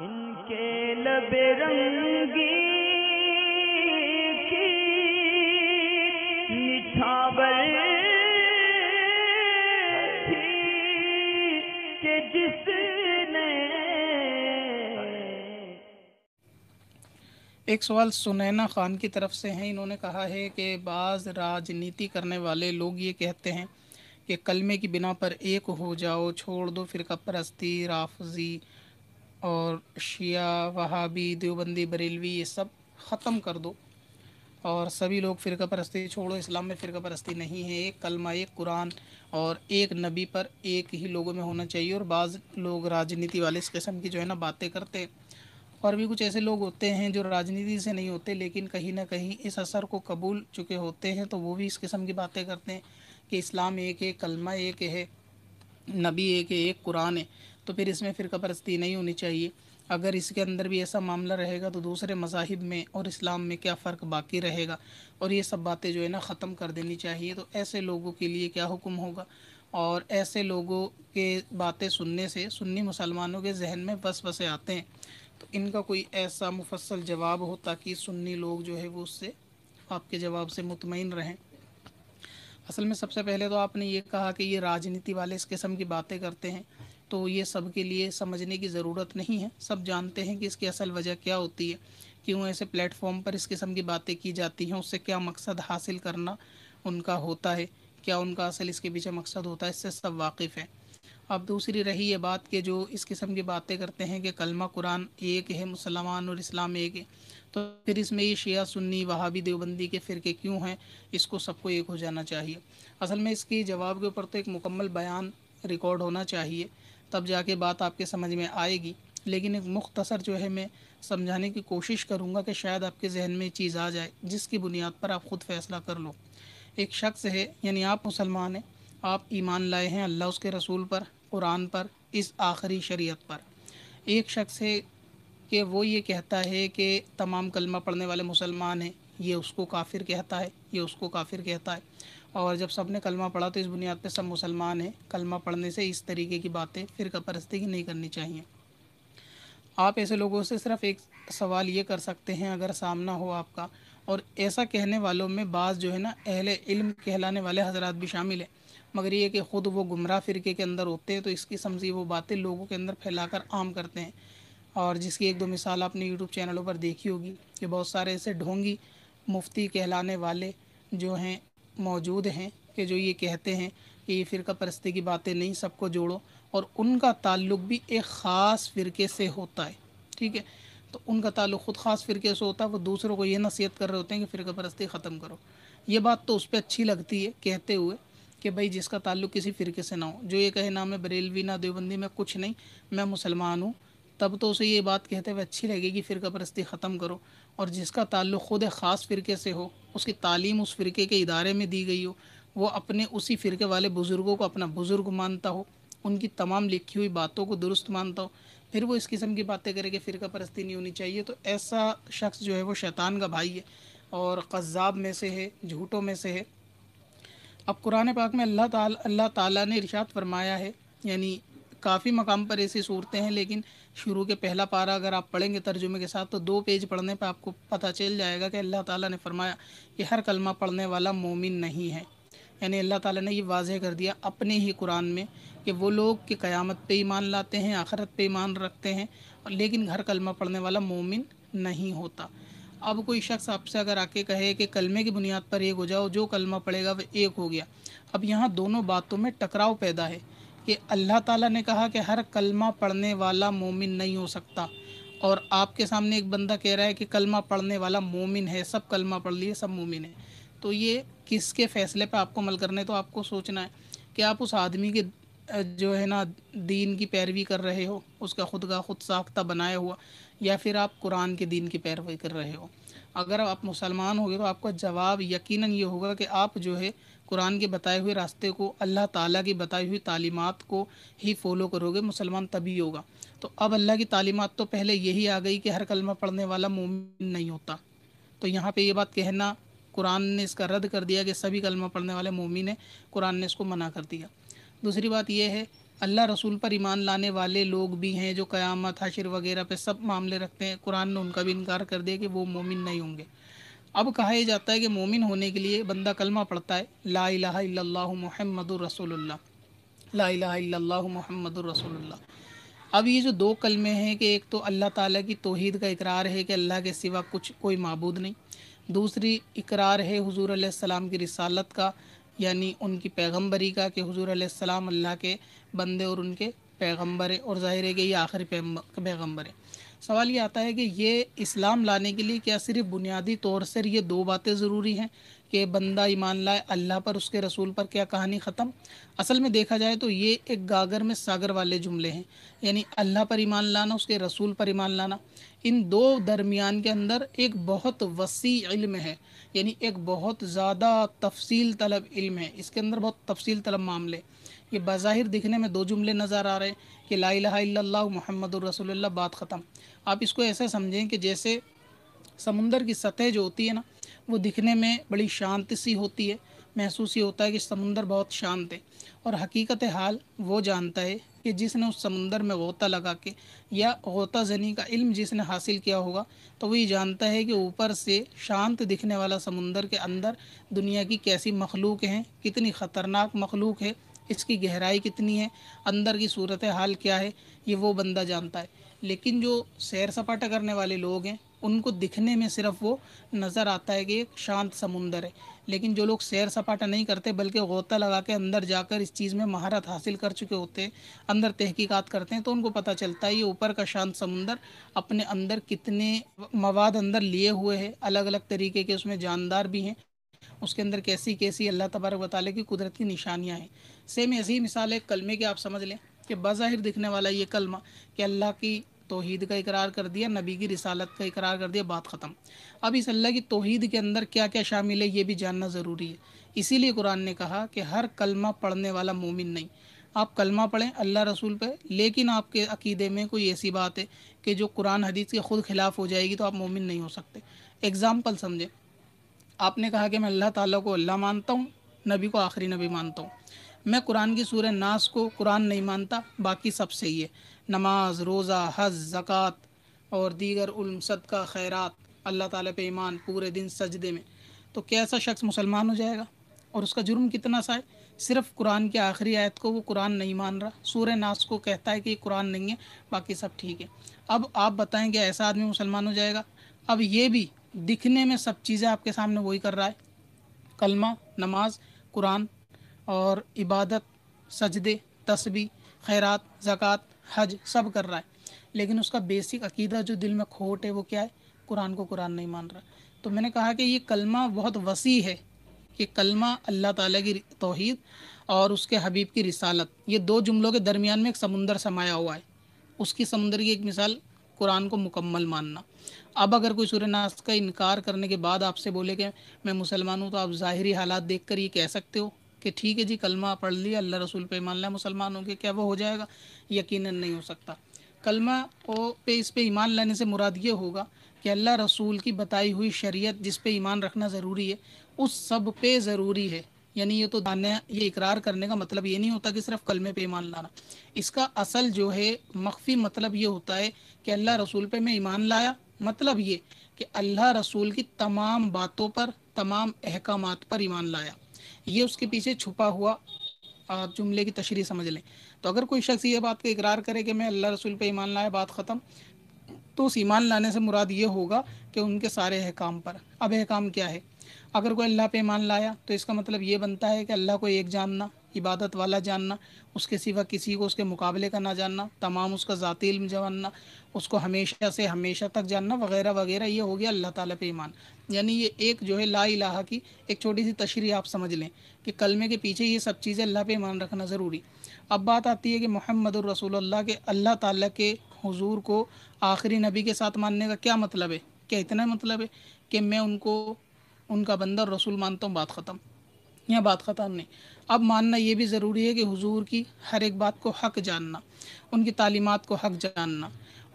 इनके लब रंगी की थी के जिसने एक सवाल सुनैना खान की तरफ से है इन्होंने कहा है कि बाज़ राजनीति करने वाले लोग ये कहते हैं कि कलमे की बिना पर एक हो जाओ छोड़ दो फिर परस्ती राफजी और शिया वहाबी देवबंदी बरेलवी ये सब ख़त्म कर दो और सभी लोग फ़िरका परस्ती छोड़ो इस्लाम में फ़िरका परस्ती नहीं है एक कलमा एक कुरान और एक नबी पर एक ही लोगों में होना चाहिए और बाज़ लोग राजनीति वाले इस किस्म की जो है ना बातें करते हैं और भी कुछ ऐसे लोग होते हैं जो राजनीति से नहीं होते लेकिन कहीं ना कहीं इस असर को कबूल चुके होते हैं तो वो भी इस किस्म की बातें करते हैं कि इस्लाम एक है कलमा एक है नबी एक है एक कुरान है तो फिर इसमें फिर परस्ती नहीं होनी चाहिए अगर इसके अंदर भी ऐसा मामला रहेगा तो दूसरे मजाहिब में और इस्लाम में क्या फ़र्क बाकी रहेगा और ये सब बातें जो है ना ख़त्म कर देनी चाहिए तो ऐसे लोगों के लिए क्या हुक्म होगा और ऐसे लोगों के बातें सुनने से सुन्नी मुसलमानों के जहन में बस बसे आते हैं तो इनका कोई ऐसा मुफसल जवाब हो ताकि सुन्नी लोग जो है वो उससे आपके जवाब से मुतमिन रहें असल में सबसे पहले तो आपने ये कहा कि ये राजनीति वाले इस किस्म की बातें करते हैं तो ये सब के लिए समझने की ज़रूरत नहीं है सब जानते हैं कि इसकी असल वजह क्या होती है क्यों ऐसे प्लेटफॉर्म पर इस किस्म की बातें की जाती हैं उससे क्या मकसद हासिल करना उनका होता है क्या उनका असल इसके पीछे मकसद होता है इससे सब वाकिफ़ हैं अब दूसरी रही ये बात कि जो इस किस्म की बातें करते हैं कि कलमा कुरान एक है मुसलमान और इस्लाम एक है तो फिर इसमें ये शिया सुन्नी वहाबी देवबंदी के के क्यों हैं इसको सबको एक हो जाना चाहिए असल में इसके जवाब के ऊपर तो एक मुकम्मल बयान रिकॉर्ड होना चाहिए तब जाके बात आपके समझ में आएगी लेकिन एक मुख्तसर जो है मैं समझाने की कोशिश करूँगा कि शायद आपके जहन में चीज़ आ जाए जिसकी बुनियाद पर आप ख़ुद फ़ैसला कर लो एक शख्स है यानी आप मुसलमान हैं आप ईमान लाए हैं अल्लाह उसके रसूल पर कुरान पर इस आखिरी शरीयत पर एक शख्स है कि वो ये कहता है कि तमाम कलमा पढ़ने वाले मुसलमान हैं ये उसको काफिर कहता है ये उसको काफिर कहता है और जब सब ने कलमा पढ़ा तो इस बुनियाद पर सब मुसलमान हैं कलमा पढ़ने से इस तरीके की बातें फिर परस्ती की नहीं करनी चाहिए आप ऐसे लोगों से सिर्फ एक सवाल ये कर सकते हैं अगर सामना हो आपका और ऐसा कहने वालों में बाज़ जो है ना अहले इल्म कहलाने वाले हजरात भी शामिल हैं मगर ये कि ख़ुद वो गुमराह फ़िरके के अंदर होते हैं तो इसकी समझी वो बातें लोगों के अंदर फैलाकर आम करते हैं और जिसकी एक दो मिसाल आपने यूट्यूब चैनलों पर देखी होगी कि बहुत सारे ऐसे ढोंगी मुफ्ती कहलाने वाले जो हैं मौजूद हैं कि जो ये कहते हैं कि ये फ़िरका परस्ती की बातें नहीं सबको जोड़ो और उनका ताल्लुक भी एक ख़ास फ़िरके से होता है ठीक है तो उनका ताल्लुक ख़ुद ख़ास फ़िरके से होता है वो दूसरों को ये नसीहत कर रहे होते हैं कि फ़िरका परस्ती ख़त्म करो ये बात तो उस पर अच्छी लगती है कहते हुए कि भाई जिसका ताल्लुक किसी फ़िरके से ना हो जो ये कहे ना मैं बरेलवी ना देवबंदी में कुछ नहीं मैं मुसलमान हूँ तब तो उसे ये बात कहते हुए अच्छी लगेगी फिर परस्ती ख़त्म करो और जिसका ताल्लुक़ ख़ुद ख़ास फ़िरके से हो उसकी तालीम उस फ़िरके के इदारे में दी गई हो वो अपने उसी फ़िरके वाले बुज़ुर्गों को अपना बुज़ुर्ग मानता हो उनकी तमाम लिखी हुई बातों को दुरुस्त मानता हो फिर वो इस किस्म की बातें करे कि फ़िरका परस्ती नहीं होनी चाहिए तो ऐसा शख्स जो है वो शैतान का भाई है और कज़ाब में से है झूठों में से है अब कुरान पाक में अल्लाह अल्लाह ताला ने इरशाद फरमाया है यानी काफ़ी मकाम पर ऐसी सूरतें हैं लेकिन शुरू के पहला पारा अगर आप पढ़ेंगे तर्जुमे के साथ तो दो पेज पढ़ने पर आपको पता चल जाएगा कि अल्लाह ताला ने फरमाया कि हर कलमा पढ़ने वाला मोमिन नहीं है यानी अल्लाह ताला ने ये वाजह कर दिया अपने ही कुरान में कि वो लोग कि क़यामत पे ईमान लाते हैं आखरत पे ईमान रखते हैं लेकिन हर कलमा पढ़ने वाला मोमिन नहीं होता अब कोई शख्स आपसे अगर आके कहे कि कलमे की बुनियाद पर एक हो जाओ जो कलमा पड़ेगा वह एक हो गया अब यहाँ दोनों बातों में टकराव पैदा है कि अल्लाह ताला ने कहा कि हर कलमा पढ़ने वाला मोमिन नहीं हो सकता और आपके सामने एक बंदा कह रहा है कि कलमा पढ़ने वाला मोमिन है सब कलमा पढ़ लिए सब मोमिन है तो ये किसके फैसले पे आपको अमल करना है तो आपको सोचना है कि आप उस आदमी के जो है ना दीन की पैरवी कर रहे हो उसका खुद का खुद साख्ता बनाया हुआ या फिर आप कुरान के दीन की पैरवी कर रहे हो अगर आप मुसलमान होगे तो आपका जवाब यकीनन ये होगा कि आप जो है कुरान के बताए हुए रास्ते को अल्लाह ताला की बताई हुई तालीमत को ही फॉलो करोगे मुसलमान तभी होगा तो अब अल्लाह की तालीमत तो पहले यही आ गई कि हर कलमा पढ़ने वाला मोमिन नहीं होता तो यहाँ पे ये बात कहना कुरान ने इसका रद्द कर दिया कि सभी कलमा पढ़ने वाले मोमिन है कुरान ने इसको मना कर दिया दूसरी बात यह है अल्लाह रसूल पर ईमान लाने वाले लोग भी हैं जो क़यामत हाशिर वगैरह पे सब मामले रखते हैं कुरान ने उनका भी इनकार कर दिया कि वो मोमिन नहीं होंगे अब कहा यह जाता है कि मोमिन होने के लिए बंदा कलमा पढ़ता है ला इलाहा मोहम्मद रसोल्ला ला इलाहा रसोल्ला अब ये जो दो कलमे हैं कि एक तो अल्लाह ताला की तोहीद का इकरार है कि अल्लाह के सिवा कुछ कोई मबूद नहीं दूसरी इकरार है हुजूर सलाम की रिसालत का यानी उनकी पैगम्बरी का कि हुजूर सलाम अल्लाह के बंदे और उनके पैगम्बर है और ज़ाहिर है कि ये आखिरी पैगम्बर है सवाल ये आता है कि ये इस्लाम लाने के लिए क्या सिर्फ बुनियादी तौर से ये दो बातें ज़रूरी हैं कि बंदा ईमान लाए अल्लाह पर उसके रसूल पर क्या कहानी ख़त्म असल में देखा जाए तो ये एक गागर में सागर वाले जुमले हैं यानी अल्लाह पर ईमान लाना उसके रसूल पर ईमान लाना इन दो दरमियान के अंदर एक बहुत वसी इल्म है यानी एक बहुत ज़्यादा तफसील तलब इल्म है इसके अंदर बहुत तफसील तलब मामले ये बाहिर दिखने में दो जुमले नज़र आ रहे हैं कि ला मोहम्मद रसोल्ला बात ख़त्म आप इसको ऐसा समझें कि जैसे समुंदर की सतह जो होती है ना वो दिखने में बड़ी शांत सी होती है महसूस ये होता है कि समुंदर बहुत शांत है और हकीकत हाल वो जानता है कि जिसने उस समुंदर में गोता लगा के या गोता जनी का इल्म जिसने हासिल किया होगा तो वो ये जानता है कि ऊपर से शांत दिखने वाला समुंदर के अंदर दुनिया की कैसी मखलूक हैं कितनी ख़तरनाक मखलूक है इसकी गहराई कितनी है अंदर की सूरत हाल क्या है ये वो बंदा जानता है लेकिन जो सैर सपाटा करने वाले लोग हैं उनको दिखने में सिर्फ वो नज़र आता है कि एक शांत समुंदर है लेकिन जो लोग सैर सपाटा नहीं करते बल्कि गोता लगा के अंदर जाकर इस चीज़ में महारत हासिल कर चुके होते हैं अंदर तहकीकात करते हैं तो उनको पता चलता है ये ऊपर का शांत समुंदर अपने अंदर कितने मवाद अंदर लिए हुए हैं अलग अलग तरीके के उसमें जानदार भी हैं उसके अंदर कैसी कैसी अल्लाह तबारक वाले की कुदरत की निशानियाँ हैं सेम ऐसी मिसाल है कलमे की आप समझ लें कि बाहिर दिखने वाला ये कलमा कि अल्लाह की तोहद का इकरार कर दिया नबी की रिसालत का इकरार कर दिया बात ख़त्म अब इस अल्लाह की तोहद के अंदर क्या क्या शामिल है ये भी जानना ज़रूरी है इसीलिए कुरान ने कहा कि हर कलमा पढ़ने वाला मोमिन नहीं आप कलमा पढ़ें अल्लाह रसूल पर लेकिन आपके अकीदे में कोई ऐसी बात है कि जो कुरान हदीस के ख़ुद खिलाफ हो जाएगी तो आप मोमिन नहीं हो सकते एग्ज़ाम्पल समझें आपने कहा कि मैं अल्लाह ताला को अल्लाह मानता हूँ नबी को आखिरी नबी मानता हूँ मैं कुरान की सूर नास को कुरान नहीं मानता बाकी सब सही है नमाज रोज़ा हज ज़क़़त और दीगर उल्म सदका खैरात अल्लाह ताला पे ईमान पूरे दिन सजदे में तो कैसा शख्स मुसलमान हो जाएगा और उसका जुर्म कितना सा है सिर्फ कुरान की आखिरी आयत को वो कुरान नहीं मान रहा सूर नास को कहता है कि कुरान नहीं है बाकी सब ठीक है अब आप बताएँगे ऐसा आदमी मुसलमान हो जाएगा अब ये भी दिखने में सब चीज़ें आपके सामने वही कर रहा है कलमा नमाज कुरान और इबादत सजदे तस्बी खैरात ज़क़़त हज सब कर रहा है लेकिन उसका बेसिक अकीदा जो दिल में खोट है वो क्या है कुरान को कुरान नहीं मान रहा तो मैंने कहा कि ये कलमा बहुत वसी है ये कलमा अल्लाह ताला की तोहद और उसके हबीब की रिसालत ये दो जुमलों के दरमियान में एक समुंदर समाया हुआ है उसकी समुंदर की एक मिसाल कुरान को मुकम्मल मानना अब अगर कोई सूर्यनाश का इनकार करने के बाद आपसे बोले कि मैं मुसलमान हूँ तो आप ज़ाहरी हालात देख कर ये कह सकते हो कि ठीक है जी कलमा पढ़ लिया अल्लाह रसूल पे ईमान लाया मुसलमान होंगे क्या वो हो जाएगा यकीन नहीं हो सकता कलमा को पे इस पे ईमान लाने से मुराद ये होगा कि अल्लाह रसूल की बताई हुई शरीयत जिस पे ईमान रखना ज़रूरी है उस सब पे ज़रूरी है यानी ये तो दाने ये इकरार करने का मतलब ये नहीं होता कि सिर्फ कलमे पे ईमान लाना इसका असल जो है मख्फी मतलब ये होता है कि अल्लाह रसूल पे मैं ईमान लाया मतलब ये कि अल्लाह रसूल की तमाम बातों पर तमाम अहकाम पर ईमान लाया ये उसके पीछे छुपा हुआ जुमले की तशरी समझ लें तो अगर कोई शख्स ये बात का इकरार करे कि मैं अल्लाह रसूल पे ईमान लाए बात ख़त्म तो उस ईमान लाने से मुराद ये होगा कि उनके सारे अहकाम पर अब अहकाम क्या है अगर कोई अल्लाह पे ईमान लाया तो इसका मतलब ये बनता है कि अल्लाह को एक जानना इबादत वाला जानना उसके सिवा किसी को उसके मुकाबले का ना जानना तमाम उसका ज़ाती इल्म जानना उसको हमेशा से हमेशा तक जानना वगैरह वगैरह ये हो गया अल्लाह ताला पे ईमान यानी ये एक जो है ला इलाहा की एक छोटी सी तशरी आप समझ लें कि कलमे के पीछे ये सब चीज़ें अल्लाह पे ईमान रखना ज़रूरी अब बात आती है कि मोहम्मद रसूल अल्लाह के अल्लाह ताला के हुजूर को आखिरी नबी के साथ मानने का क्या मतलब है क्या इतना मतलब है कि मैं उनको उनका बंदर रसूल मानता हूँ बात ख़त्म यहाँ बात ख़त्म नहीं अब मानना ये भी ज़रूरी है कि हुजूर की हर एक बात को हक जानना उनकी तालीमत को हक जानना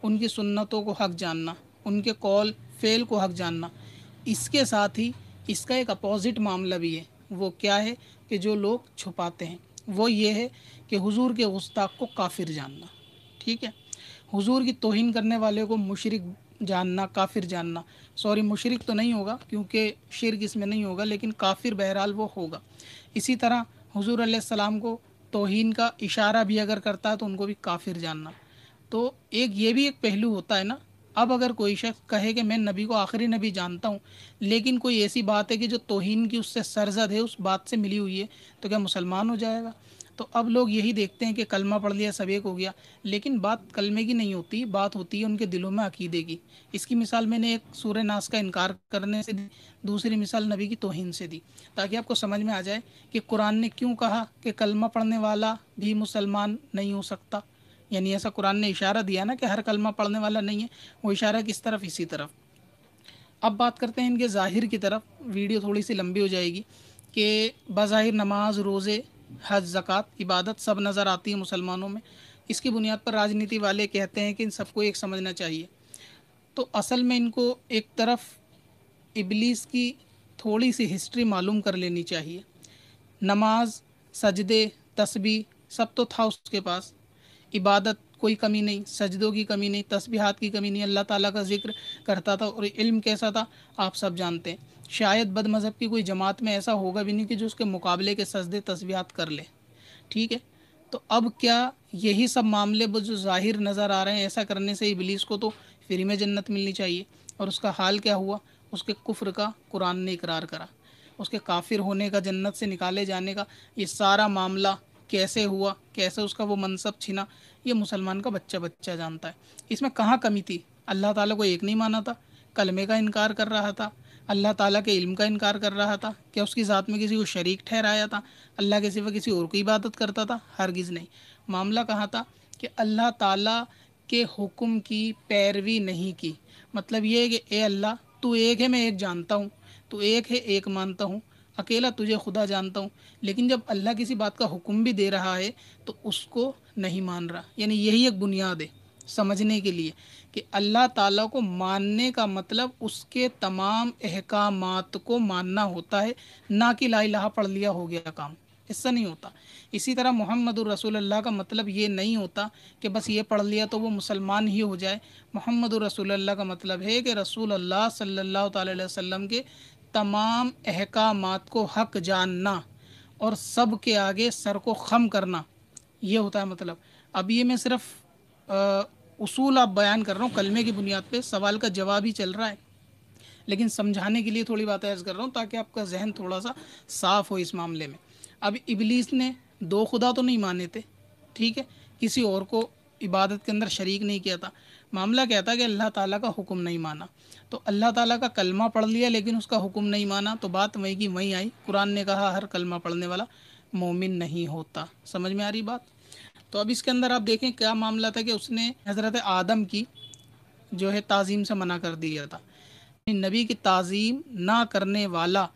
उनकी सुन्नतों को हक जानना उनके कौल फेल को हक जानना इसके साथ ही इसका एक अपोजिट मामला भी है वो क्या है कि जो लोग छुपाते हैं वो ये है कि हुजूर के उस्ताक को काफिर जानना ठीक है हुजूर की तोहिन करने वाले को मुशरक जानना काफिर जानना सॉरी मुशरक तो नहीं होगा क्योंकि शिरक इसमें नहीं होगा लेकिन काफिर बहरहाल वो होगा इसी तरह हुजूर सलाम को तोहन का इशारा भी अगर करता है तो उनको भी काफिर जानना तो एक ये भी एक पहलू होता है ना अब अगर कोई शख्स कहे कि मैं नबी को आखिरी नबी जानता हूँ लेकिन कोई ऐसी बात है कि जो तोहन की उससे सरजद है उस बात से मिली हुई है तो क्या मुसलमान हो जाएगा तो अब लोग यही देखते हैं कि कलमा पढ़ लिया सब एक हो गया लेकिन बात कलमे की नहीं होती बात होती है उनके दिलों में अकीदे की इसकी मिसाल मैंने एक सूर्य नाश का इनकार करने से दी दूसरी मिसाल नबी की तोहिन से दी ताकि आपको समझ में आ जाए कि कुरान ने क्यों कहा कि कलमा पढ़ने वाला भी मुसलमान नहीं हो सकता यानी ऐसा कुरान ने इशारा दिया ना कि हर कलमा पढ़ने वाला नहीं है वो इशारा किस तरफ इसी तरफ अब बात करते हैं इनके ज़ाहिर की तरफ वीडियो थोड़ी सी लंबी हो जाएगी कि बाहिर नमाज रोज़े हज ज़क़़त इबादत सब नज़र आती है मुसलमानों में इसकी बुनियाद पर राजनीति वाले कहते हैं कि इन सबको एक समझना चाहिए तो असल में इनको एक तरफ इबलीस की थोड़ी सी हिस्ट्री मालूम कर लेनी चाहिए नमाज सजदे तस्बी सब तो था उसके पास इबादत कोई कमी नहीं सजदों की कमी नहीं तस्बीहात की कमी नहीं अल्लाह ताला का जिक्र करता था और इल्म कैसा था आप सब जानते हैं शायद बद मज़हब की कोई जमात में ऐसा होगा भी नहीं कि जो उसके मुकाबले के सजदे तस्बियात कर ले ठीक है तो अब क्या यही सब मामले जो जाहिर नज़र आ रहे हैं ऐसा करने से इबलीस को तो फ्री में जन्नत मिलनी चाहिए और उसका हाल क्या हुआ उसके कुफ्र का कुरान ने इकरार करा उसके काफिर होने का जन्नत से निकाले जाने का ये सारा मामला कैसे हुआ कैसे उसका वो मनसब छिना ये मुसलमान का बच्चा बच्चा जानता है इसमें कहाँ कमी थी अल्लाह ताला को एक नहीं माना था कलमे का इनकार कर रहा था अल्लाह ताला के इल्म का इनकार कर रहा था क्या उसकी ज़ात में किसी को शरीक ठहराया था अल्लाह के सिवा किसी और की इबादत करता था हरगिज़ नहीं मामला कहा था कि अल्लाह ताला के हुक्म की पैरवी नहीं की मतलब ये है कि ए अल्लाह तू एक है मैं एक जानता हूँ तो एक है एक मानता हूँ अकेला तुझे खुदा जानता हूँ लेकिन जब अल्लाह किसी बात का हुक्म भी दे रहा है तो उसको नहीं मान रहा यानी यही एक बुनियाद है समझने के लिए कि अल्लाह ताला को मानने का मतलब उसके तमाम अहकाम को मानना होता है ना कि ला इलाहा पढ़ लिया हो गया काम ऐसा नहीं होता इसी तरह मोहम्मद रसूलुल्लाह का मतलब ये नहीं होता कि बस ये पढ़ लिया तो वो मुसलमान ही हो जाए मोहम्मद रसूलुल्लाह का मतलब है कि रसूल अल्लाह सल्लल्लाहु अलैहि वसल्लम के तमाम अहकाम को हक जानना और सब के आगे सर को खम करना ये होता है मतलब अब ये मैं सिर्फ उसूल आप बयान कर रहा हूँ कलमे की बुनियाद पे सवाल का जवाब ही चल रहा है लेकिन समझाने के लिए थोड़ी बात अर्ज कर रहा हूँ ताकि आपका जहन थोड़ा सा साफ़ हो इस मामले में अब इबलीस ने दो खुदा तो नहीं माने थे ठीक है किसी और को इबादत के अंदर शरीक नहीं किया था मामला क्या था कि अल्लाह ताला का हुक्म नहीं माना तो अल्लाह ताला का कलमा पढ़ लिया लेकिन उसका हुक्म नहीं माना तो बात वहीं की वहीं आई कुरान ने कहा हर कलमा पढ़ने वाला मोमिन नहीं होता समझ में आ रही बात तो अब इसके अंदर आप देखें क्या मामला था कि उसने हज़रत आदम की जो है ताज़ीम से मना कर दिया था नबी की ताज़ीम ना करने वाला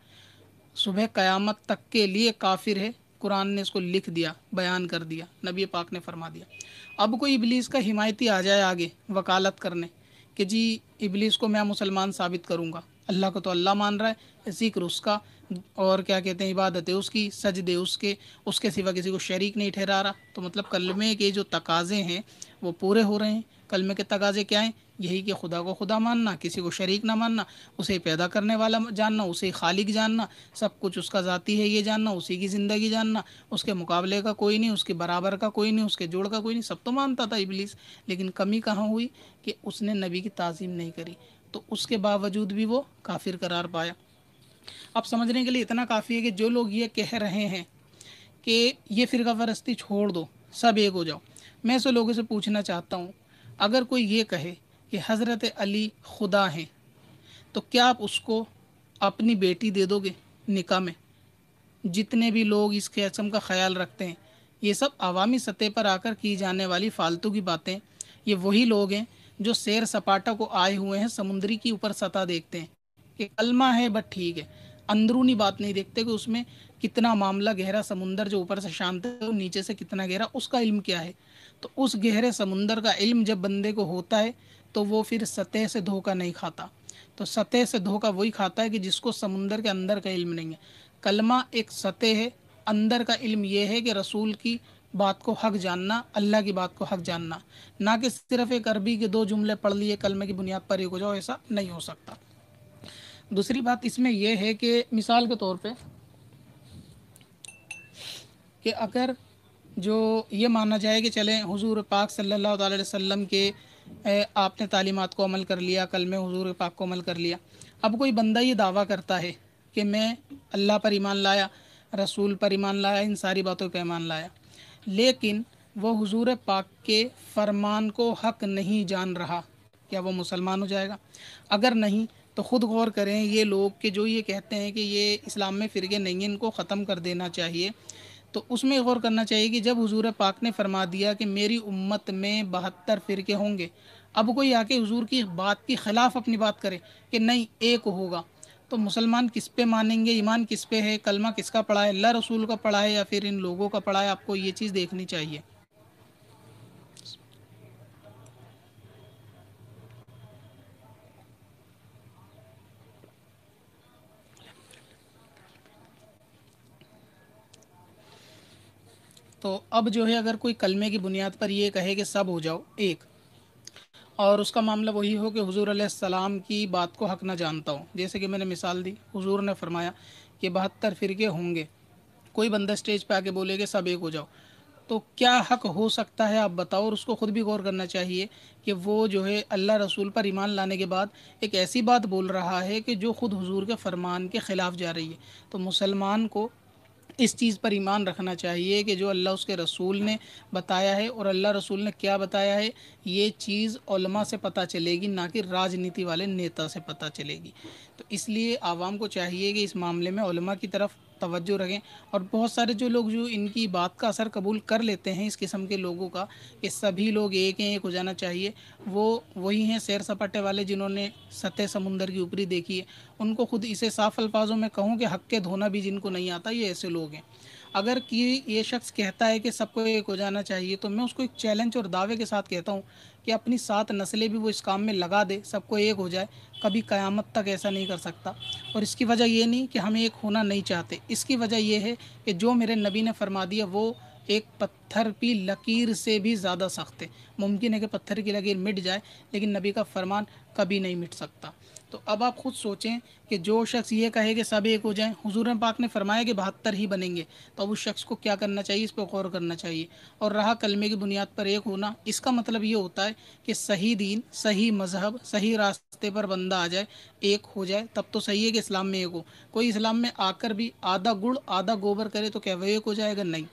सुबह क़यामत तक के लिए काफिर है कुरान ने इसको लिख दिया बयान कर दिया नबी पाक ने फरमा दिया अब कोई इबलीस का हिमायती आ जाए आगे वकालत करने कि जी इबलीस को मैं मुसलमान साबित करूँगा अल्लाह को तो अल्लाह मान रहा है जिक्र उसका और क्या कहते हैं इबादत है उसकी सजदे उसके उसके सिवा किसी को शरीक नहीं ठहरा रहा तो मतलब कलमे के जो तकाजे हैं वो पूरे हो रहे हैं कलमे के तकाजे क्या हैं यही कि खुदा को खुदा मानना किसी को शरीक ना मानना उसे पैदा करने वाला जानना उसे खालिक जानना सब कुछ उसका ज़ाती है ये जानना उसी की ज़िंदगी जानना उसके मुकाबले का कोई नहीं उसके बराबर का कोई नहीं उसके जोड़ का कोई नहीं सब तो मानता था इबलीस लेकिन कमी कहाँ हुई कि उसने नबी की तज़ीम नहीं करी तो उसके बावजूद भी वो काफिर करार पाया अब समझने के लिए इतना काफ़ी है कि जो लोग ये कह रहे हैं कि ये फिर परस्ती छोड़ दो सब एक हो जाओ मैं ऐसे लोगों से पूछना चाहता हूँ अगर कोई ये कहे कि हज़रत अली खुदा हैं तो क्या आप उसको अपनी बेटी दे दोगे निका में जितने भी लोग इस किस्म का ख्याल रखते हैं ये सब अवामी सतह पर आकर की जाने वाली फालतू की बातें ये वही लोग हैं जो सैर सपाटा को आए हुए हैं समुद्री की ऊपर सतह देखते हैं कि कलमा है बट ठीक है अंदरूनी बात नहीं देखते कि उसमें कितना मामला गहरा समुंदर जो ऊपर से शांत है और नीचे से कितना गहरा उसका इल्म क्या है तो उस गहरे समुंदर का इल्म जब बंदे को होता है तो वो फिर सतह से धोखा नहीं खाता तो सतह से धोखा वही खाता है कि जिसको समुंदर के अंदर का इल्म नहीं है कलमा एक सतह है अंदर का इल्म यह है कि रसूल की बात को हक जानना अल्लाह की बात को हक जानना ना कि सिर्फ एक अरबी के दो जुमले पढ़ लिए कलमे की बुनियाद पर ही हो जाओ ऐसा नहीं हो सकता दूसरी बात इसमें यह है कि मिसाल के तौर पे कि अगर जो ये माना जाए कि चलें हुजूर पाक सल्लल्लाहु अलैहि वसल्लम के आपने तालीमत को अमल कर लिया कल में हुजूर पाक को अमल कर लिया अब कोई बंदा ये दावा करता है कि मैं अल्लाह पर ईमान लाया रसूल पर ईमान लाया इन सारी बातों पर ईमान लाया लेकिन वो हुजूर पाक के फरमान को हक नहीं जान रहा क्या वो मुसलमान हो जाएगा अगर नहीं तो ख़ुद गौर करें ये लोग कि जो ये कहते हैं कि ये इस्लाम में फ़िरके नहीं हैं इनको ख़त्म कर देना चाहिए तो उसमें गौर करना चाहिए कि जब हजूर पाक ने फरमा दिया कि मेरी उम्मत में बहत्तर फ़िरके होंगे अब कोई आके हजूर की बात के ख़िलाफ़ अपनी बात करे कि नहीं एक होगा तो मुसलमान किस पे मानेंगे ईमान किस पे है कलमा किसका पढ़ा है अल्लाह रसूल का पढ़ा है या फिर इन लोगों का पढ़ा है आपको ये चीज़ देखनी चाहिए तो अब जो है अगर कोई कलमे की बुनियाद पर ये कहे कि सब हो जाओ एक और उसका मामला वही हो कि हजूर सलाम की बात को हक ना जानता हूँ जैसे कि मैंने मिसाल दी हजूर ने फरमाया कि बहत्तर फिरके होंगे कोई बंदा स्टेज पे आके बोले कि सब एक हो जाओ तो क्या हक हो सकता है आप बताओ और उसको ख़ुद भी गौर करना चाहिए कि वो जो है अल्लाह रसूल पर ईमान लाने के बाद एक ऐसी बात बोल रहा है कि जो ख़ुद हुजूर के फरमान के ख़िलाफ़ जा रही है तो मुसलमान को इस चीज़ पर ईमान रखना चाहिए कि जो अल्लाह उसके रसूल ने बताया है और अल्लाह रसूल ने क्या बताया है ये चीज़ उलमा से पता चलेगी ना कि राजनीति वाले नेता से पता चलेगी तो इसलिए आवाम को चाहिए कि इस मामले में उलमा की तरफ तवज्जो रखें और बहुत सारे जो लोग जो इनकी बात का असर कबूल कर लेते हैं इस किस्म के लोगों का कि सभी लोग एक हैं एक हो जाना चाहिए वो वही हैं सैर सपाटे वाले जिन्होंने सतह समुंदर की ऊपरी देखी है उनको खुद इसे साफ अल्फाजों में कहूँ कि हक के धोना भी जिनको नहीं आता ये ऐसे लोग हैं अगर कि ये शख्स कहता है कि सबको एक हो जाना चाहिए तो मैं उसको एक चैलेंज और दावे के साथ कहता हूँ कि अपनी सात नस्लें भी वो इस काम में लगा दे सबको एक हो जाए कभी क़यामत तक ऐसा नहीं कर सकता और इसकी वजह ये नहीं कि हम एक होना नहीं चाहते इसकी वजह यह है कि जो मेरे नबी ने फरमा दिया वो एक पत्थर की लकीर से भी ज़्यादा सख्त है मुमकिन है कि पत्थर की लकीर मिट जाए लेकिन नबी का फरमान कभी नहीं मिट सकता तो अब आप खुद सोचें कि जो शख्स ये कहे कि सब एक हो जाएं हुजूर पाक ने फरमाया कि बहत्तर ही बनेंगे तो अब उस शख्स को क्या करना चाहिए इस पर गौर करना चाहिए और रहा कलमे की बुनियाद पर एक होना इसका मतलब ये होता है कि सही दीन सही मजहब सही रास्ते पर बंदा आ जाए एक हो जाए तब तो सही है कि इस्लाम में एक हो कोई इस्लाम में आकर भी आधा गुड़ आधा गोबर करे तो क्या वह एक हो जाएगा नहीं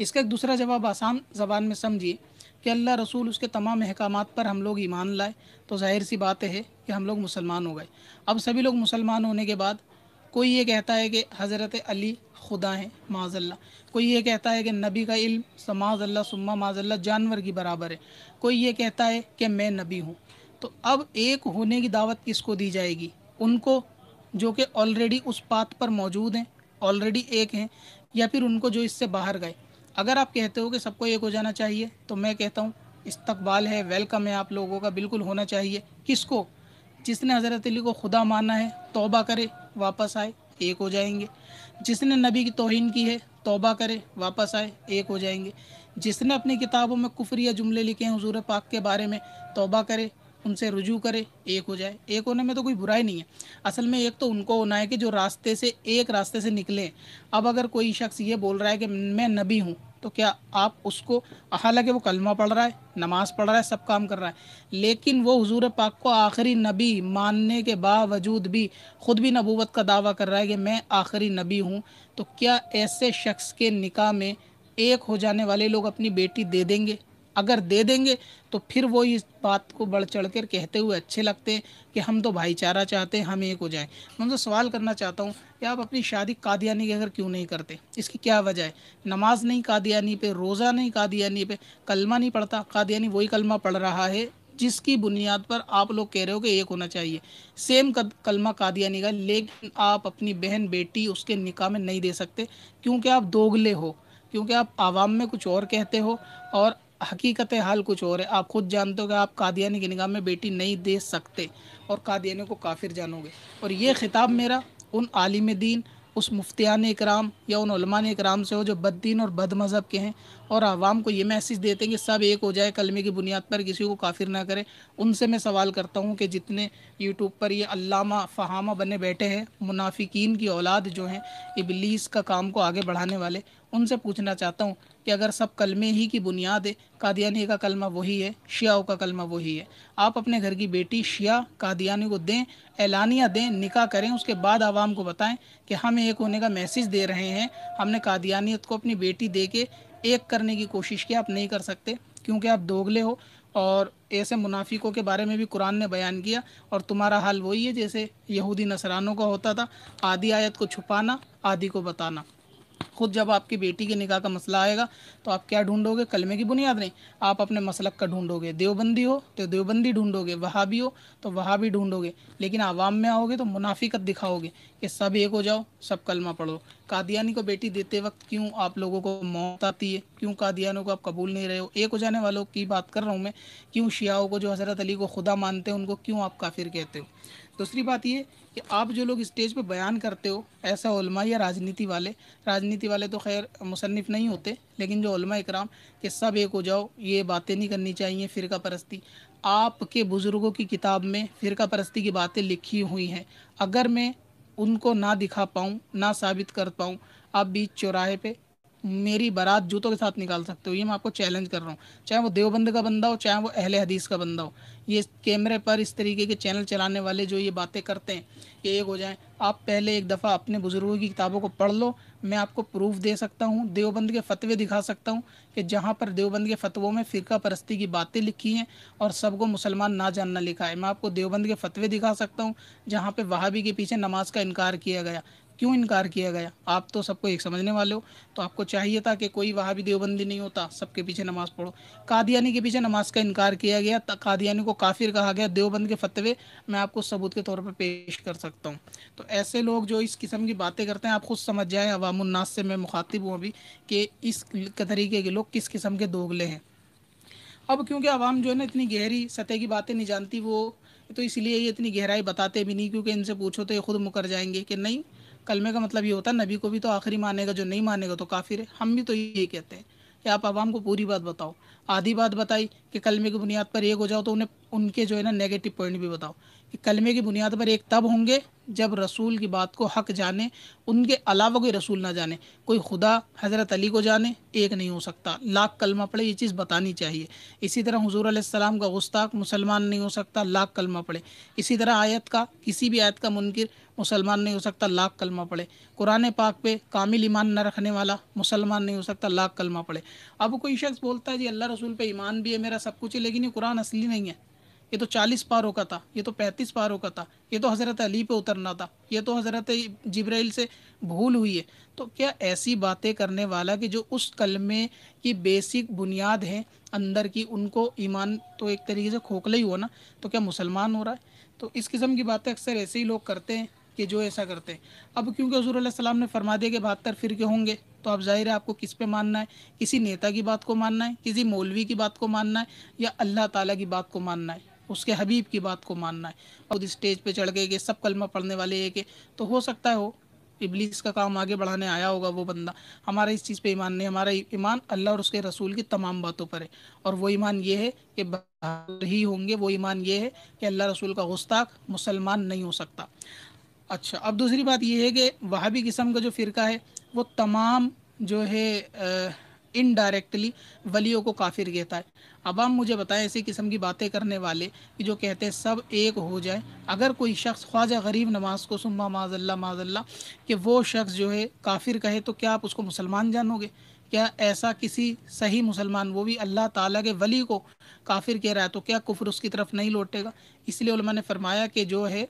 इसका एक दूसरा जवाब आसान जबान में समझिए कि अल्लाह रसूल उसके तमाम अहकाम पर हम लोग ईमान लाए तो जाहिर सी बात है कि हम लोग मुसलमान हो गए अब सभी लोग मुसलमान होने के बाद कोई ये कहता है कि हज़रत अली खुदा हैं माजल्ला कोई ये कहता है कि नबी का इल्म माजल्ला सुम्मा माजल्ला जानवर की बराबर है कोई ये कहता है कि मैं नबी हूँ तो अब एक होने की दावत किसको दी जाएगी उनको जो कि ऑलरेडी उस पात पर मौजूद हैं ऑलरेडी एक हैं या फिर उनको जो इससे बाहर गए अगर आप कहते हो कि सबको एक हो जाना चाहिए तो मैं कहता हूँ इस्तकबाल है वेलकम है आप लोगों का बिल्कुल होना चाहिए किसको जिसने हज़रत अली को खुदा माना है तोबा करे वापस आए एक हो जाएंगे जिसने नबी की तोहन की है तोबा करे वापस आए एक हो जाएंगे जिसने अपनी किताबों में कुफरी जुमले लिखे हैं हजूर पाक के बारे में तोबा करे उनसे रुजू करे एक हो जाए एक होने में तो कोई बुराई नहीं है असल में एक तो उनको होना है कि जो रास्ते से एक रास्ते से निकले अब अगर कोई शख्स ये बोल रहा है कि मैं नबी हूँ तो क्या आप उसको हालांकि वो कलमा पढ़ रहा है नमाज पढ़ रहा है सब काम कर रहा है लेकिन वो हजूर पाक को आखिरी नबी मानने के बावजूद भी ख़ुद भी नबूवत का दावा कर रहा है कि मैं आखिरी नबी हूँ तो क्या ऐसे शख्स के निकाह में एक हो जाने वाले लोग अपनी बेटी दे देंगे अगर दे देंगे तो फिर वो इस बात को बढ़ चढ़ कर कहते हुए अच्छे लगते हैं कि हम तो भाईचारा चाहते हैं हम एक हो जाएं मैं उनसे सवाल करना चाहता हूँ कि आप अपनी शादी कादियानी के अगर क्यों नहीं करते इसकी क्या वजह है नमाज नहीं कादियानी पे रोज़ा नहीं कादियानी पे कलमा नहीं पढ़ता कादियानी वही कलमा पढ़ रहा है जिसकी बुनियाद पर आप लोग कह रहे हो कि एक होना चाहिए सेम कलमा कादियानी का लेकिन आप अपनी बहन बेटी उसके निकाह में नहीं दे सकते क्योंकि आप दोगले हो क्योंकि आप आवाम में कुछ और कहते हो और हकीकत हाल कुछ और है आप खुद जानते हो कि आप कादियानी की निगाह में बेटी नहीं दे सकते और कादियानी को काफिर जानोगे और ये खिताब मेरा उन आलिम दीन उस मुफ्तियान इक्राम या उन उलमान कराम से हो जो बददीन और बद मज़हब के हैं और आवाम को ये मैसेज देते हैं कि सब एक हो जाए कलमे की बुनियाद पर किसी को काफिर ना करें उनसे मैं सवाल करता हूँ कि जितने यूट्यूब पर ये अल्लामा फ़हामा बने बैठे हैं मुनाफिकीन की औलाद जो हैं इबलीस का काम को आगे बढ़ाने वाले उनसे पूछना चाहता हूँ कि अगर सब कलमे ही की बुनियाद है कादियानी का कलमा वही है शियाओं का कलमा वही है आप अपने घर की बेटी शिया कादियानी को दें ऐलानिया दें निकाह करें उसके बाद आवाम को बताएं कि हम एक होने का मैसेज दे रहे हैं हमने कादियानीत को अपनी बेटी दे के एक करने की कोशिश की आप नहीं कर सकते क्योंकि आप दोगले हो और ऐसे मुनाफिकों के बारे में भी कुरान ने बयान किया और तुम्हारा हाल वही है जैसे यहूदी नसरानों का होता था आधी आयत को छुपाना आधी को बताना खुद जब आपकी बेटी के निकाह का मसला आएगा तो आप क्या ढूंढोगे कलमे की बुनियाद नहीं आप अपने मसलक का ढूंढोगे देवबंदी हो तो देवबंदी ढूंढोगे भी हो तो भी ढूंढोगे लेकिन आवाम में आओगे तो मुनाफिकत दिखाओगे कि सब एक हो जाओ सब कलमा पढ़ो कादियानी को बेटी देते वक्त क्यों आप लोगों को मौत आती है क्यों कादियानों को आप कबूल नहीं रहे हो एक हो जाने वालों की बात कर रहा हूँ मैं क्यों शियाओं को जो हज़रत अली को खुदा मानते हैं उनको क्यों आप काफिर कहते हो दूसरी बात ये कि आप जो लोग स्टेज पे बयान करते हो ऐसा उलमा या राजनीति वाले राजनीति वाले तो खैर मुसनफ़ नहीं होते लेकिन जो उलमा इकराम कि सब एक हो जाओ ये बातें नहीं करनी चाहिए फ़िरका परस्ती आपके बुज़ुर्गों की किताब में फ़िरका परस्ती की बातें लिखी हुई हैं अगर मैं उनको ना दिखा पाऊँ ना साबित कर पाऊँ आप बीच चौराहे पर मेरी बारात जूतों के साथ निकाल सकते हो ये मैं आपको चैलेंज कर रहा हूँ चाहे वो देवबंद का बंदा हो चाहे वो अहले हदीस का बंदा हो ये कैमरे पर इस तरीके के चैनल चलाने वाले जो ये बातें करते हैं कि एक हो जाएं आप पहले एक दफ़ा अपने बुज़ुर्गों की किताबों को पढ़ लो मैं आपको प्रूफ दे सकता हूँ देवबंद के फतवे दिखा सकता हूँ कि जहाँ पर देवबंद के फतवों में फ़िरका परस्ती की बातें लिखी हैं और सबको मुसलमान ना जानना लिखा है मैं आपको देवबंद के फतवे दिखा सकता हूँ जहाँ पर वहाबी के पीछे नमाज का इनकार किया गया क्यों इनकार किया गया आप तो सबको एक समझने वाले हो तो आपको चाहिए था कि कोई वहाँ भी देवबंदी नहीं होता सबके पीछे नमाज पढ़ो कादियानी के पीछे नमाज का इनकार किया गया कादियानी को काफिर कहा गया देवबंद के फतवे मैं आपको सबूत के तौर पर पेश कर सकता हूँ तो ऐसे लोग जो इस किस्म की बातें करते हैं आप खुद समझ जाए अवामनास से मैं मुखातिब हूँ अभी कि इस तरीके के लोग किस किस्म के दोगले हैं अब क्योंकि आवाम जो है ना इतनी गहरी सतह की बातें नहीं जानती वो तो इसलिए ये इतनी गहराई बताते भी नहीं क्योंकि इनसे पूछो तो ये खुद मुकर जाएंगे कि नहीं कलमे का मतलब ये होता है नबी को भी तो आखिरी मानेगा जो नहीं मानेगा तो काफिर है हम भी तो यही कहते हैं कि आप आवाम को पूरी बात बताओ आधी बात बताई कि कलमे की बुनियाद पर एक हो जाओ तो उन्हें उनके जो है ना नेगेटिव पॉइंट भी बताओ कि कलमे की बुनियाद पर एक तब होंगे जब रसूल की बात को हक जाने उनके अलावा कोई रसूल ना जाने कोई खुदा हज़रत अली को जाने एक नहीं हो सकता लाख कलमा पड़े ये चीज़ बतानी चाहिए इसी तरह हजूर आसमाम का गुस्ताख मुसलमान नहीं हो सकता लाख कलमा पड़े इसी तरह आयत का किसी भी आयत का मुनकर मुसलमान नहीं हो सकता लाख कलमा पढ़े कुरान पाक पे कामिल ईमान न रखने वाला मुसलमान नहीं हो सकता लाख कलमा पढ़े अब कोई शख्स बोलता है जी अल्लाह रसूल पे ईमान भी है मेरा सब कुछ है लेकिन ये कुरान असली नहीं है ये तो चालीस पारों का था ये तो पैंतीस पारों का था ये तो हज़रत अली पे उतरना था ये तो हज़रत जब्राइल से भूल हुई है तो क्या ऐसी बातें करने वाला कि जो उस कलमे की बेसिक बुनियाद है अंदर की उनको ईमान तो एक तरीके से खोखला ही हुआ ना तो क्या मुसलमान हो रहा है तो इस किस्म की बातें अक्सर ऐसे ही लोग करते हैं कि जो ऐसा करते हैं अब क्योंकि हजूर सलाम ने फरमा दिया कि बहत्तर के होंगे तो आप जाहिर है आपको किस पे मानना है किसी नेता की बात को मानना है किसी मौलवी की बात को मानना है या अल्लाह ताला की बात को मानना है उसके हबीब की बात को मानना है और स्टेज पे चढ़ गए कि सब कलमा पढ़ने वाले एक तो हो सकता है हो इबलीस का काम आगे बढ़ाने आया होगा वो बंदा हमारा इस चीज़ पे ईमान नहीं हमारा ईमान अल्लाह और उसके रसूल की तमाम बातों पर है और वो ईमान ये है कि ही होंगे वो ईमान ये है कि अल्लाह रसूल का गुस्ताख मुसलमान नहीं हो सकता अच्छा अब दूसरी बात यह है कि वहाबी किस्म का जो फ़िरका है वो तमाम जो है इनडायरेक्टली वलियों को काफिर कहता है अब आप मुझे बताएं ऐसी किस्म की बातें करने वाले कि जो कहते हैं सब एक हो जाए अगर कोई शख्स ख्वाजा गरीब नमाज को सुनवा माजल्ला माजल्ला कि वो शख्स जो है काफिर कहे तो क्या आप उसको मुसलमान जानोगे क्या ऐसा किसी सही मुसलमान वो भी अल्लाह ताला के वली को काफिर कह रहा है तो क्या कुफर उसकी तरफ नहीं लौटेगा इसलिए ने फरमाया कि जो है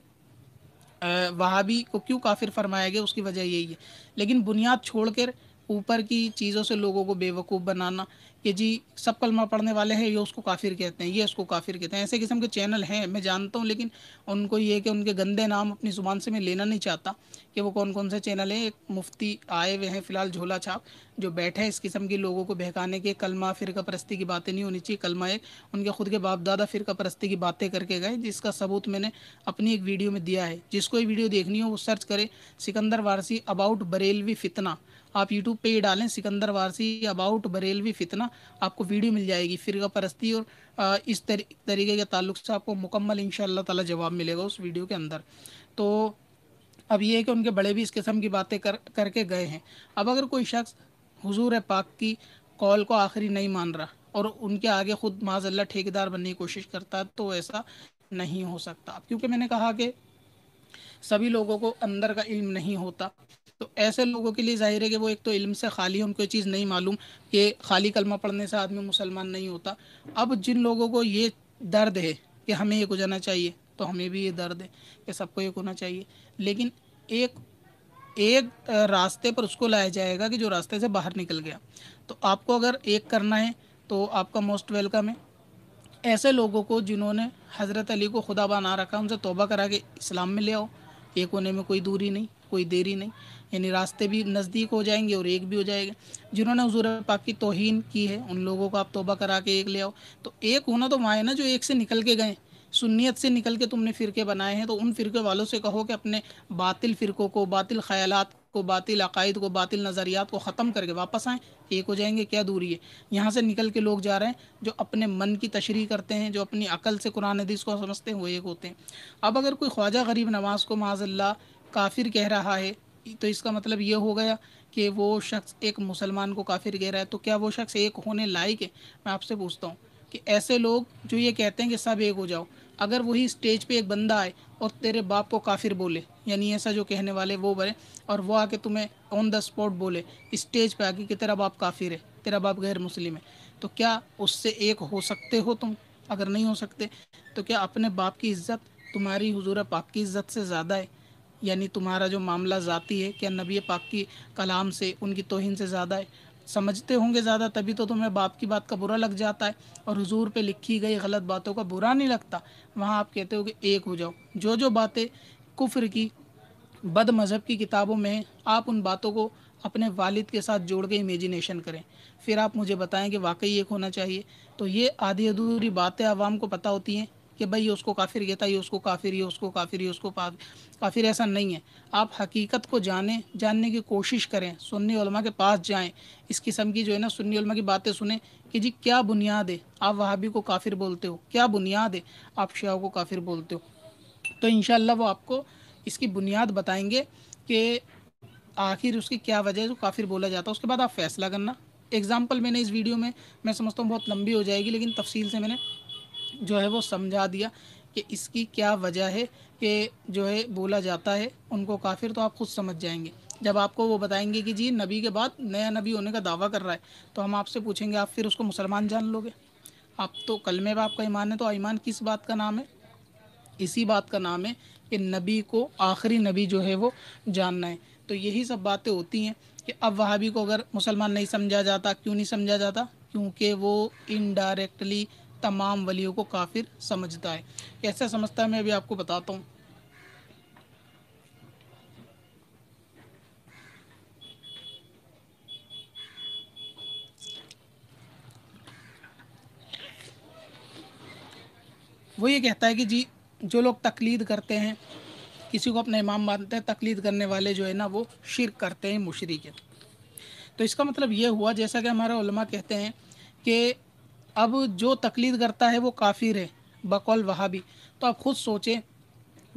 वहाबी को क्यों काफिर फरमाया गया उसकी वजह यही है लेकिन बुनियाद छोड़कर ऊपर की चीज़ों से लोगों को बेवकूफ़ बनाना कि जी सब कलमा पढ़ने वाले हैं ये उसको काफिर कहते हैं ये उसको काफिर कहते हैं ऐसे किस्म के चैनल हैं मैं जानता हूँ लेकिन उनको ये कि उनके गंदे नाम अपनी ज़ुबान से मैं लेना नहीं चाहता कि वो कौन कौन से चैनल हैं एक मुफ्ती आए हुए हैं फ़िलहाल झोला छाप जो बैठे इस किस्म के लोगों को बहकाने के कलमा फ़िरका परस्ती की बातें नहीं होनी चाहिए कलमा एक उनके खुद के बाप दादा फ़िरका परस्ती की बातें करके गए जिसका सबूत मैंने अपनी एक वीडियो में दिया है जिसको ये वीडियो देखनी हो वो सर्च करे सिकंदर वारसी अबाउट बरेलवी फितना आप यूट्यूब पे ही डालें सिकंदर वारसी अबाउट बरेलवी फितना आपको वीडियो मिल जाएगी फिर परस्ती और इस तरीके के ताल्लुक से आपको मुकम्मल इन तला जवाब मिलेगा उस वीडियो के अंदर तो अब ये है कि उनके बड़े भी इस किस्म की बातें कर करके गए हैं अब अगर कोई शख्स हुजूर पाक की कॉल को आखिरी नहीं मान रहा और उनके आगे ख़ुद माजल्ला ठेकेदार बनने की कोशिश करता है तो ऐसा नहीं हो सकता क्योंकि मैंने कहा कि सभी लोगों को अंदर का इल्म नहीं होता तो ऐसे लोगों के लिए जाहिर है कि वो एक तो इल्म से खाली है उनको ये चीज़ नहीं मालूम कि खाली कलमा पढ़ने से आदमी मुसलमान नहीं होता अब जिन लोगों को ये दर्द है कि हमें ये गुजरना चाहिए तो हमें भी ये दर्द है कि सबको ये होना चाहिए लेकिन एक एक रास्ते पर उसको लाया जाएगा कि जो रास्ते से बाहर निकल गया तो आपको अगर एक करना है तो आपका मोस्ट वेलकम है ऐसे लोगों को जिन्होंने हज़रत अली को खुदा बना रखा उनसे तोबा करा के इस्लाम में ले आओ एक होने में कोई दूरी नहीं कोई देरी नहीं यानी रास्ते भी नज़दीक हो जाएंगे और एक भी हो जाएगा जिन्होंने हजूर पाक की तोहन की है उन लोगों को आप तोबा करा के एक ले आओ तो एक होना तो वहाँ है ना जो एक से निकल के गए सुन्नीत से निकल के तुमने फ़िरके बनाए हैं तो उन फ़िरके वालों से कहो कि अपने बातिल फ़िरक़ों को बातिल ख्यालात को बातिल अकायद को बातिल नज़रियात को ख़त्म करके वापस आएँ एक हो जाएंगे क्या दूरी है यहाँ से निकल के लोग जा रहे हैं जो अपने मन की तशरी करते हैं जो अपनी अकल से कुरान हदीस को समझते हैं वो एक होते हैं अब अगर कोई ख्वाजा गरीब नवाज़ को माजल्ला काफिर कह रहा है तो इसका मतलब ये हो गया कि वो शख्स एक मुसलमान को काफिर कह रहा है तो क्या वो शख्स एक होने लायक है मैं आपसे पूछता हूँ कि ऐसे लोग जो ये कहते हैं कि सब एक हो जाओ अगर वही स्टेज पे एक बंदा आए और तेरे बाप को काफिर बोले यानी ऐसा जो कहने वाले वो बोले और वो आके तुम्हें ऑन द स्पॉट बोले स्टेज पे आके कि तेरा बाप काफिर है तेरा बाप गैर मुस्लिम है तो क्या उससे एक हो सकते हो तुम अगर नहीं हो सकते तो क्या अपने बाप की इज्जत तुम्हारी हजूर पाक की इज्जत से ज़्यादा है यानी तुम्हारा जो मामला ज़ाती है क्या नबी पाक की कलाम से उनकी तोहिन से ज़्यादा है समझते होंगे ज़्यादा तभी तो तुम्हें बाप की बात का बुरा लग जाता है और हुजूर पे लिखी गई गलत बातों का बुरा नहीं लगता वहाँ आप कहते हो कि एक हो जाओ जो जो बातें कुफ्र की बद मज़हब की किताबों में आप उन बातों को अपने वालिद के साथ जोड़ के इमेजिनेशन करें फिर आप मुझे बताएं कि वाकई एक होना चाहिए तो ये आधी अधूरी बातें आवाम को पता होती हैं कि भाई ये उसको काफिर ये था ये उसको काफिर ये उसको काफिर ये उसको काफिर ऐसा नहीं है आप हकीकत को जानें जानने की कोशिश करें सुन्नी उलमा के पास जाएं इस किस्म की जो है ना सुन्नी उलमा की बातें सुने कि जी क्या बुनियाद है आप वहाबी को काफिर बोलते हो क्या बुनियाद है आप शिया को काफिर बोलते हो तो इन वो आपको इसकी बुनियाद बताएंगे कि आखिर उसकी क्या वजह है जो काफिर बोला जाता है उसके बाद आप फैसला करना एग्ज़ाम्पल मैंने इस वीडियो में मैं समझता हूँ बहुत लंबी हो जाएगी लेकिन तफसील से मैंने जो है वो समझा दिया कि इसकी क्या वजह है कि जो है बोला जाता है उनको काफिर तो आप खुद समझ जाएंगे जब आपको वो बताएंगे कि जी नबी के बाद नया नबी होने का दावा कर रहा है तो हम आपसे पूछेंगे आप फिर उसको मुसलमान जान लोगे आप तो कल में आपका ईमान है तो ईमान किस बात का नाम है इसी बात का नाम है कि नबी को आखिरी नबी जो है वो जानना है तो यही सब बातें होती हैं कि अब वहाबी को अगर मुसलमान नहीं समझा जाता क्यों नहीं समझा जाता क्योंकि वो इनडायरेक्टली तमाम वलियों को काफिर समझता है कैसे समझता है मैं अभी आपको बताता हूँ वो ये कहता है कि जी जो लोग तकलीद करते हैं किसी को अपना इमाम मानते हैं तकलीद करने वाले जो है ना वो शिरक करते हैं मुशरक तो इसका मतलब ये हुआ जैसा कि हमारा उलमा कहते हैं कि अब जो तकलीद करता है वो काफिर है बकौल भी तो आप ख़ुद सोचें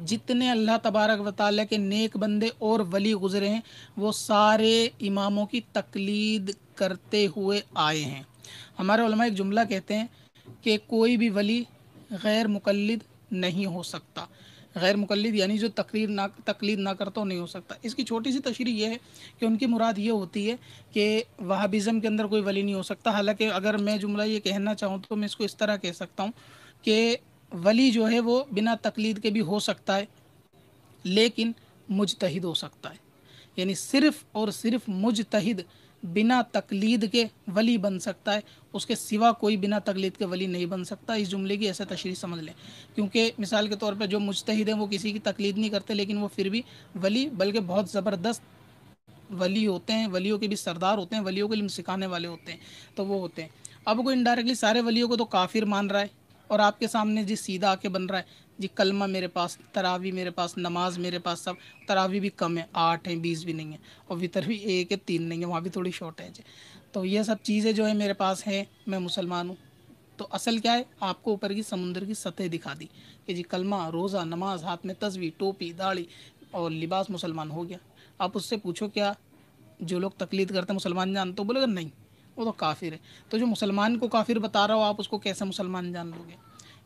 जितने अल्लाह तबारक व के नेक बंदे और वली गुज़रे हैं वो सारे इमामों की तकलीद करते हुए आए हैं हमारे एक जुमला कहते हैं कि कोई भी वली गैर मुकलद नहीं हो सकता गैर मुकलद यानी जो तकरीर ना तकलीद ना करता नहीं हो सकता इसकी छोटी सी तशरी यह है कि उनकी मुराद ये होती है कि वहाबिज़म के अंदर कोई वली नहीं हो सकता हालांकि अगर मैं जुमला ये कहना चाहूँ तो मैं इसको इस तरह कह सकता हूँ कि वली जो है वो बिना तकलीद के भी हो सकता है लेकिन मुजतहिद हो सकता है यानी सिर्फ़ और सिर्फ मुजतहिद बिना तकलीद के वली बन सकता है उसके सिवा कोई बिना तकलीद के वली नहीं बन सकता इस जुमले की ऐसे तशरी समझ लें क्योंकि मिसाल के तौर पर जो मुश्तद हैं वो किसी की तकलीद नहीं करते लेकिन वो फिर भी वली बल्कि बहुत ज़बरदस्त वली होते हैं वलियों के भी सरदार होते हैं वलियों के लिए सिखाने वाले होते हैं तो वो होते हैं अब कोई इनडायरेक्टली सारे वलियों को तो काफिर मान रहा है और आपके सामने जिस सीधा आके बन रहा है जी कलमा मेरे पास तरावी मेरे पास नमाज मेरे पास सब तरावी भी कम है आठ हैं बीस भी नहीं है और वितर भी एक है तीन नहीं है वहाँ भी थोड़ी शॉर्टेज है तो ये सब चीज़ें जो है मेरे पास हैं मैं मुसलमान हूँ तो असल क्या है आपको ऊपर की समुंदर की सतह दिखा दी कि जी कलमा रोज़ा नमाज हाथ में तस्वीर टोपी दाढ़ी और लिबास मुसलमान हो गया आप उससे पूछो क्या जो लोग तकलीद करते हैं मुसलमान जानते तो बोलेगा नहीं वो तो काफिर है तो जो मुसलमान को काफिर बता रहा हो आप उसको कैसे मुसलमान जान लोगे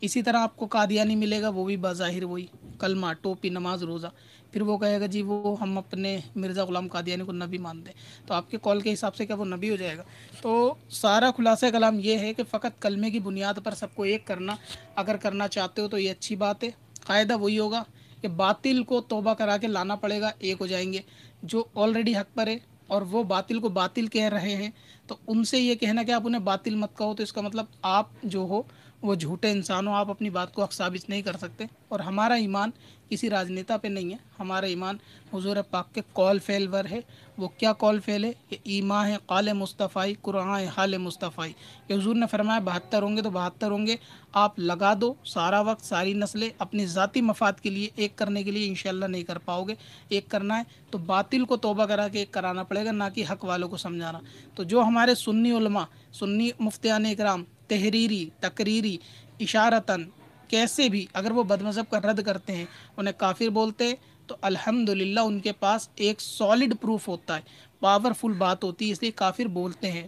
इसी तरह आपको कादियानी मिलेगा वो भी बाहिर वही कलमा टोपी नमाज रोज़ा फिर वो कहेगा जी वो हम अपने मिर्ज़ा ग़ुलाम कादियानी को नबी मानते तो आपके कॉल के हिसाब से क्या वो नबी हो जाएगा तो सारा खुलासा कलाम ये है कि फ़कत कलमे की बुनियाद पर सबको एक करना अगर करना चाहते हो तो ये अच्छी बात है कायदा वही होगा कि बातिल को तोबा करा के लाना पड़ेगा एक हो जाएंगे जो ऑलरेडी हक पर है और वो बातिल को बातिल कह रहे हैं तो उनसे ये कहना कि आप उन्हें बातिल मत कहो तो इसका मतलब आप जो हो वो झूठे इंसान हो आप अपनी बात को हक साबित नहीं कर सकते और हमारा ईमान किसी राजनेता पे नहीं है हमारा ईमान हजूर पाक के कॉल फेल वर है वो क्या कॉल फेल है कि ईमा है काल मुस्तफ़ाई कुरान हाल मुस्तफ़ाई कि हजूर ने फरमाया बहत्तर होंगे तो बहत्तर होंगे आप लगा दो सारा वक्त सारी नस्लें अपने ज़ाती मफाद के लिए एक करने के लिए इन नहीं कर पाओगे एक करना है तो बातिल को तोबा करा के एक कराना पड़ेगा ना कि हक वालों को समझाना तो जो हमारे सुन्नी उलमा सुन्नी मुफ्तियान इकराम तहरीरी तकरीरी इशारतन कैसे भी अगर वो बदमज़हब का रद्द करते हैं उन्हें काफिर बोलते तो अल्हम्दुलिल्लाह उनके पास एक सॉलिड प्रूफ होता है पावरफुल बात होती है इसलिए काफिर बोलते हैं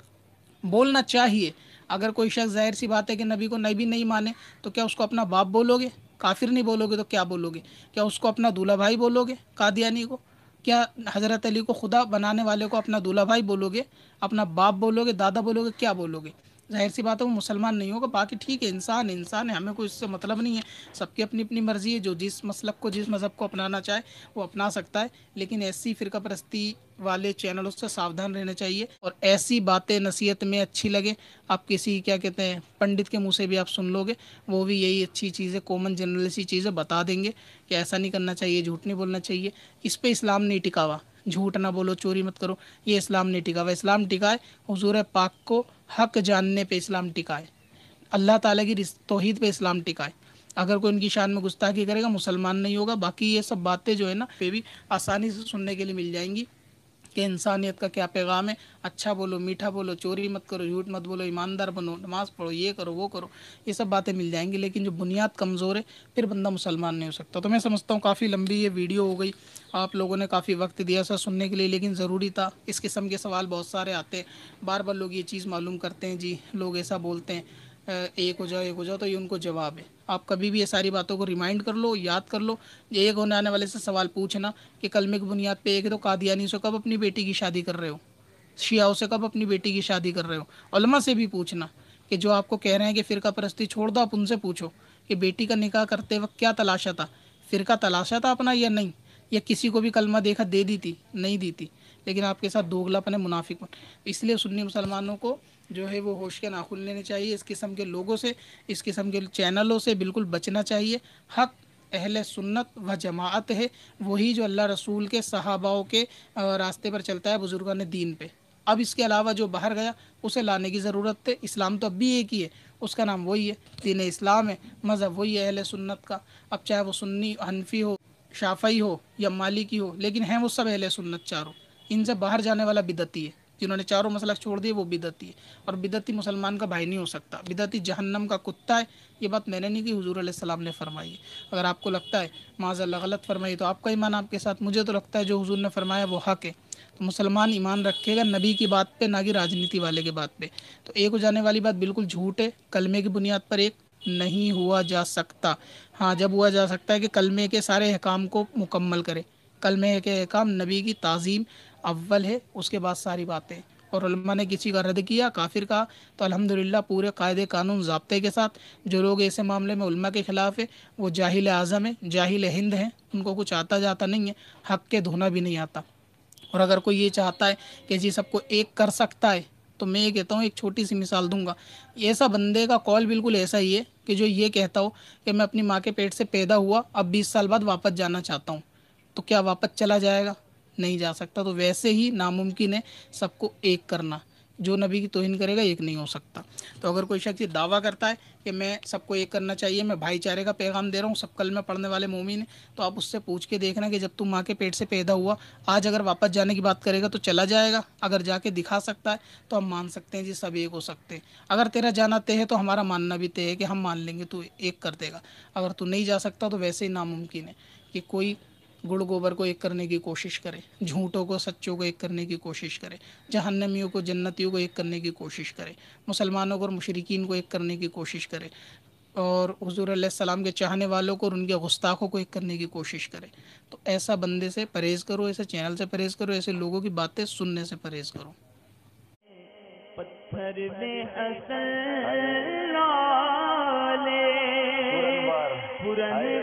बोलना चाहिए अगर कोई शख्स जाहिर सी बात है कि नबी को नबी नहीं माने तो क्या उसको अपना बाप बोलोगे काफिर नहीं बोलोगे तो क्या बोलोगे क्या उसको अपना दूल्हा भाई बोलोगे कादियानी को क्या हज़रत अली को खुदा बनाने वाले को अपना दूल्हा भाई बोलोगे अपना बाप बोलोगे दादा बोलोगे क्या बोलोगे जाहिर सी बात है वो मुसलमान नहीं होगा बाकी ठीक है इंसान इंसान है हमें कोई इससे मतलब नहीं है सबकी अपनी अपनी मर्ज़ी है जो जिस मसलक को जिस मज़हब को अपनाना चाहे वो अपना सकता है लेकिन ऐसी फ़िरका परस्ती वाले चैनलों से सावधान रहना चाहिए और ऐसी बातें नसीहत में अच्छी लगे आप किसी क्या कहते हैं पंडित के मुँह से भी आप सुन लोगे वो भी यही अच्छी चीज़ें कॉमन जनरल सी चीज़ें बता देंगे कि ऐसा नहीं करना चाहिए झूठ नहीं बोलना चाहिए इस पर इस्लाम नहीं टिका झूठ ना बोलो चोरी मत करो ये इस्लाम नहीं टिका हुआ इस्लाम टिका है हजूर पाक को हक जानने पर इस्लाम टिका है अल्लाह ताला की तोहद पर इस्लाम टिका है अगर कोई उनकी शान में गुस्ताखी करेगा मुसलमान नहीं होगा बाकी ये सब बातें जो है ना फिर भी आसानी से सुनने के लिए मिल जाएंगी कि इंसानियत का क्या पैगाम है अच्छा बोलो मीठा बोलो चोरी मत करो झूठ मत बोलो ईमानदार बनो नमाज़ पढ़ो ये करो वो करो ये सब बातें मिल जाएंगी लेकिन जो बुनियाद कमज़ोर है फिर बंदा मुसलमान नहीं हो सकता तो मैं समझता हूँ काफ़ी लंबी ये वीडियो हो गई आप लोगों ने काफ़ी वक्त दिया सर सुनने के लिए लेकिन ज़रूरी था इस किस्म के सवाल बहुत सारे आते हैं बार बार लोग ये चीज़ मालूम करते हैं जी लोग ऐसा बोलते हैं एक हो जाओ एक हो जाओ तो ये उनको जवाब है आप कभी भी ये सारी बातों को रिमाइंड कर लो याद कर लो एक होने आने वाले से सवाल पूछना कि कलमे की बुनियाद पे एक तो कादियानी से कब अपनी बेटी की शादी कर रहे हो शियाओं से कब अपनी बेटी की शादी कर रहे हो उलमा से भी पूछना कि जो आपको कह रहे हैं कि फ़िरका परस्ती छोड़ दो आप उनसे पूछो कि बेटी का निकाह करते वक्त क्या तलाशा था फ़िरका तलाशा था अपना या नहीं या किसी को भी कलमा देखा दे दी थी नहीं दी थी लेकिन आपके साथ दोगलापन है मुनाफिक इसलिए सुन्नी मुसलमानों को जो है वो होश के नाखुल लेने चाहिए इस किस्म के लोगों से इस किस्म के चैनलों से बिल्कुल बचना चाहिए हक अहल सुन्नत व जमात है वही जो अल्लाह रसूल के सहाबाओं के रास्ते पर चलता है बुज़ुर्गों ने दीन पे अब इसके अलावा जो बाहर गया उसे लाने की ज़रूरत है इस्लाम तो अब भी एक ही है उसका नाम वही है दीन इस्लाम है मज़हब वही है अहल सुन्नत का अब चाहे वो सुन्नी हनफी हो शाफई हो या मालिकी हो लेकिन हैं वो सब अहल सुन्नत चारों इनसे बाहर जाने वाला बिदती है जिन्होंने चारों मसलक छोड़ दिए वो बिदती है और बिदती मुसलमान का भाई नहीं हो सकता बिदती जहन्नम का कुत्ता है ये बात मैंने नहीं की हजूर सलाम ने फरमाई है अगर आपको लगता है माजल्ला गलत फरमाई तो आपका ईमान आपके साथ मुझे तो लगता है जो हजूर ने फरमाया वो हक है तो मुसलमान ईमान रखेगा नबी की बात पर ना कि राजनीति वाले की बात पे तो एक हो जाने वाली बात बिल्कुल झूठ है कलमे की बुनियाद पर एक नहीं हुआ जा सकता हाँ जब हुआ जा सकता है कि कलमे के सारे अहकाम को मुकम्मल करे कलमे के अहकाम नबी की तज़ीम अव्वल है उसके बाद सारी बातें और ने किसी का रद्द किया काफिर का तो अल्हम्दुलिल्लाह पूरे कायदे कानून जबते के साथ जो लोग ऐसे मामले में उलमा के ख़िलाफ़ है वो जाहिल आज़म है जाहिल हिंद हैं उनको कुछ आता जाता नहीं है हक के धोना भी नहीं आता और अगर कोई ये चाहता है कि जी सबको एक कर सकता है तो मैं ये कहता हूँ एक छोटी सी मिसाल दूंगा ऐसा बंदे का कॉल बिल्कुल ऐसा ही है कि जो ये कहता हो कि मैं अपनी माँ के पेट से पैदा हुआ अब बीस साल बाद वापस जाना चाहता हूँ तो क्या वापस चला जाएगा नहीं जा सकता तो वैसे ही नामुमकिन है सबको एक करना जो नबी की तोहिन करेगा एक नहीं हो सकता तो अगर कोई शख्स दावा करता है कि मैं सबको एक करना चाहिए मैं भाईचारे का पैगाम दे रहा हूँ सब कल में पढ़ने वाले मोमिन है तो आप उससे पूछ के देखना कि जब तुम माँ के पेट से पैदा हुआ आज अगर वापस जाने की बात करेगा तो चला जाएगा अगर जाके दिखा सकता है तो हम मान सकते हैं जी सब एक हो सकते हैं अगर तेरा जाना तय है तो हमारा मानना भी तय है कि हम मान लेंगे तो एक कर देगा अगर तू नहीं जा सकता तो वैसे ही नामुमकिन है कि कोई गुड़ गोबर को एक करने की कोशिश करें झूठों को सच्चों को एक करने की कोशिश करें जहन्नमियों को जन्नतियों को एक करने की कोशिश करें मुसलमानों को और मुशरकिन को एक करने की कोशिश करें और हजूर सलाम के चाहने वालों को और उनके गुस्ताखों को एक करने की कोशिश करें तो ऐसा बंदे से परहेज़ करो ऐसे चैनल से परहेज़ करो ऐसे लोगों की बातें सुनने से परहेज़ करो पत्थर में हसन लाले पुराने